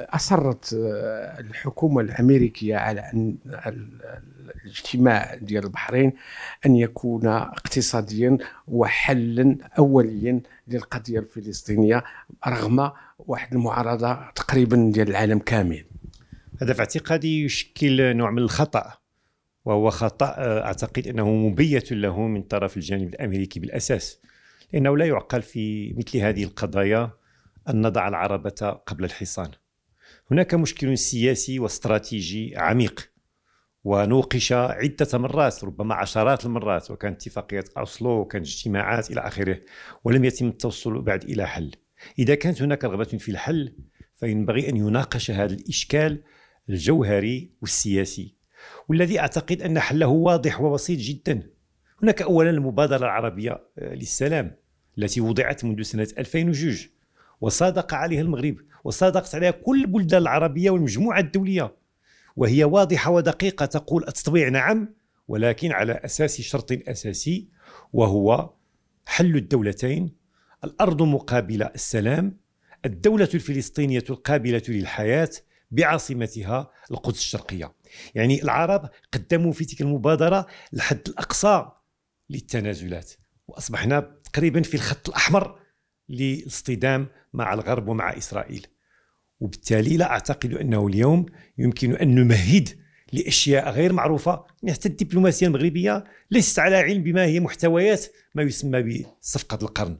اصرت آه، الحكومه الامريكيه على ان الاجتماع ديال البحرين ان يكون اقتصاديا وحلا اوليا للقضيه الفلسطينيه رغم واحد المعارضه تقريبا ديال العالم كامل هذا في اعتقادي يشكل نوع من الخطا وهو خطا آه، اعتقد انه مبيت له من طرف الجانب الامريكي بالاساس لانه لا يعقل في مثل هذه القضايا ان نضع العربه قبل الحصان هناك مشكل سياسي واستراتيجي عميق ونوقش عدة مرات ربما عشرات المرات وكانت اتفاقية أوسلو وكانت اجتماعات إلى آخره ولم يتم التوصل بعد إلى حل إذا كانت هناك رغبة في الحل فينبغي أن يناقش هذا الإشكال الجوهري والسياسي والذي أعتقد أن حله واضح وبسيط جدا هناك أولا المبادرة العربية آه، للسلام التي وضعت منذ سنة 2002 وصادق عليها المغرب وصادقت عليها كل البلدان العربية والمجموعة الدولية وهي واضحة ودقيقة تقول التطبيع نعم ولكن على أساس شرط أساسي وهو حل الدولتين الأرض مقابل السلام الدولة الفلسطينية القابلة للحياة بعاصمتها القدس الشرقية يعني العرب قدموا في تلك المبادرة الحد الأقصى للتنازلات وأصبحنا تقريبا في الخط الأحمر لاصطدام مع الغرب ومع إسرائيل وبالتالي لا أعتقد أنه اليوم يمكن أن نمهد لأشياء غير معروفة يعني حتى الدبلوماسية المغربية ليست على علم بما هي محتويات ما يسمى بصفقة القرن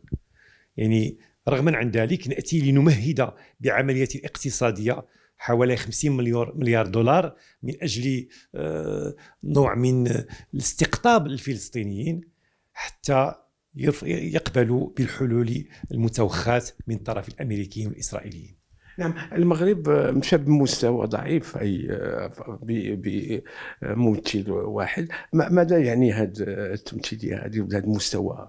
يعني رغما عن ذلك نأتي لنمهد بعملية اقتصادية حوالي 50 مليار مليار دولار من اجل آه، نوع من الاستقطاب الفلسطينيين حتى يقبلوا بالحلول المتوخات من طرف الامريكيين والاسرائيليين نعم المغرب مشى بمستوى ضعيف اي بممثل واحد ماذا يعني هذا التمثيليه هذه بهذا المستوى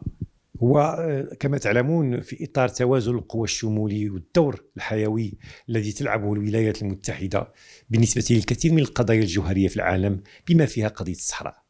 هو كما تعلمون في اطار توازن القوى الشمولي والدور الحيوي الذي تلعبه الولايات المتحده بالنسبه للكثير من القضايا الجوهريه في العالم بما فيها قضيه الصحراء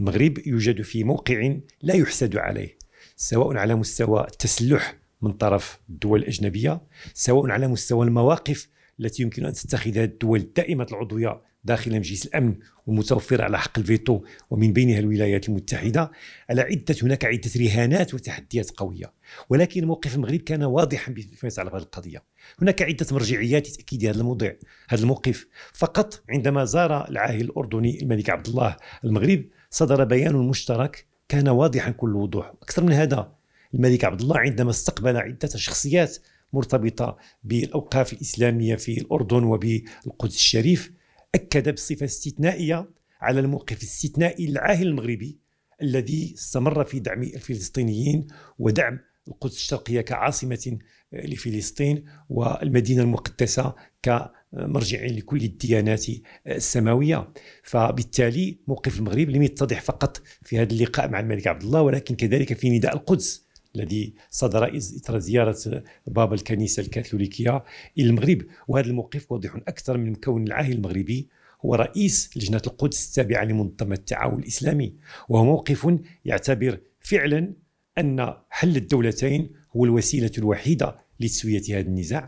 المغرب يوجد في موقع لا يحسد عليه سواء على مستوى التسلح من طرف الدول الاجنبيه سواء على مستوى المواقف التي يمكن ان تتخذها الدول الدائمه العضويه داخل مجلس الامن ومتوفره على حق الفيتو ومن بينها الولايات المتحده على عده هناك عده رهانات وتحديات قويه ولكن موقف المغرب كان واضحا فيما يتعلق بهذه القضيه هناك عده مرجعيات لتاكيد هذا الموضع هذا الموقف فقط عندما زار العاهل الاردني الملك عبد الله المغرب صدر بيان مشترك كان واضحا كل وضوح أكثر من هذا الملك عبد الله عندما استقبل عدة شخصيات مرتبطة بالأوقاف الإسلامية في الأردن وبالقدس الشريف أكد بصفة استثنائية على الموقف الاستثنائي العاهل المغربي الذي استمر في دعم الفلسطينيين ودعم القدس الشرقية كعاصمة لفلسطين والمدينة المقدسة ك مرجعين لكل الديانات السماويه فبالتالي موقف المغرب لم يتضح فقط في هذا اللقاء مع الملك عبد الله ولكن كذلك في نداء القدس الذي صدر اثر زياره بابا الكنيسه الكاثوليكيه الى المغرب وهذا الموقف واضح اكثر من كون العاهل المغربي هو رئيس لجنه القدس التابعه لمنظمه التعاون الاسلامي وهو موقف يعتبر فعلا ان حل الدولتين هو الوسيله الوحيده لتسويه هذا النزاع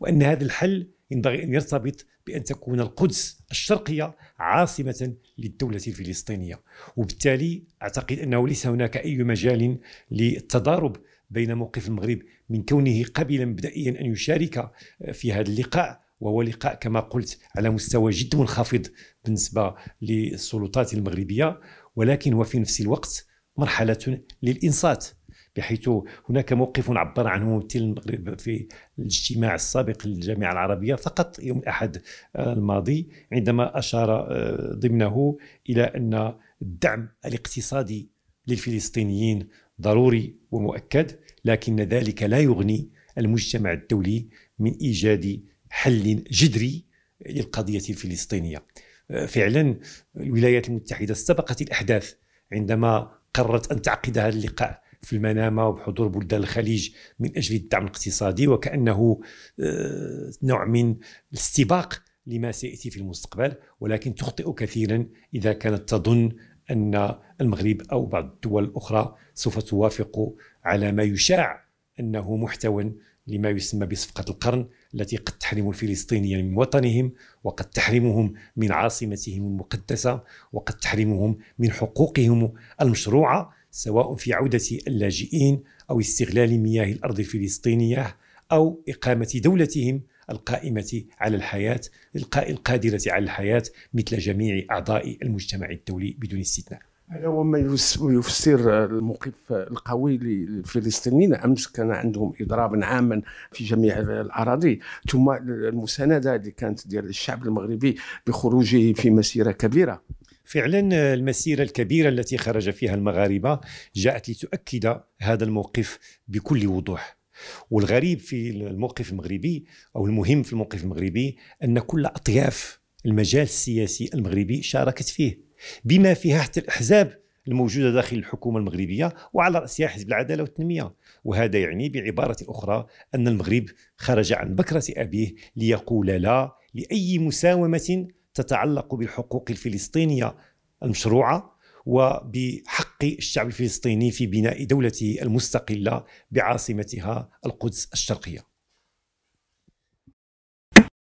وان هذا الحل ينبغي أن يرتبط بأن تكون القدس الشرقية عاصمة للدولة الفلسطينية وبالتالي أعتقد أنه ليس هناك أي مجال للتضارب بين موقف المغرب من كونه قبلا مبدئيا أن يشارك في هذا اللقاء وهو لقاء كما قلت على مستوى جد منخفض بالنسبة للسلطات المغربية ولكن وفي نفس الوقت مرحلة للإنصات بحيث هناك موقف عبر عنه ممثل المغرب في الاجتماع السابق للجامعة العربية فقط يوم الأحد آه، الماضي عندما أشار آه، ضمنه إلى أن الدعم الاقتصادي للفلسطينيين ضروري ومؤكد لكن ذلك لا يغني المجتمع الدولي من إيجاد حل جذري للقضية الفلسطينية آه، فعلا الولايات المتحدة سبقت الأحداث عندما قررت أن تعقد هذا اللقاء في المنامة وبحضور بلدان الخليج من أجل الدعم الاقتصادي وكأنه آه، نوع من الاستباق لما سيأتي في المستقبل ولكن تخطئ كثيرا إذا كانت تظن أن المغرب أو بعض الدول الأخرى سوف توافق على ما يشاع أنه محتوى لما يسمى بصفقة القرن التي قد تحرم الفلسطينيين من وطنهم وقد تحرمهم من عاصمتهم المقدسة وقد تحرمهم من حقوقهم المشروعة سواء في عودة اللاجئين أو استغلال مياه الأرض الفلسطينية أو إقامة دولتهم القائمة على الحياة القادرة على الحياة مثل جميع أعضاء المجتمع الدولي بدون استثناء هذا هو ما يفسر الموقف القوي للفلسطينيين امس كان عندهم اضرابا عاما في جميع الاراضي ثم المسانده اللي كانت ديال الشعب المغربي بخروجه في مسيره كبيره فعلا المسيرة الكبيرة التي خرج فيها المغاربة جاءت لتؤكد هذا الموقف بكل وضوح والغريب في الموقف المغربي أو المهم في الموقف المغربي أن كل أطياف المجال السياسي المغربي شاركت فيه بما فيها حتى الأحزاب الموجوده داخل الحكومه المغربيه وعلى راسها حزب العداله والتنميه وهذا يعني بعباره اخرى ان المغرب خرج عن بكره ابيه ليقول لا لاي مساومه تتعلق بالحقوق الفلسطينيه المشروعه وبحق الشعب الفلسطيني في بناء دولته المستقله بعاصمتها القدس الشرقيه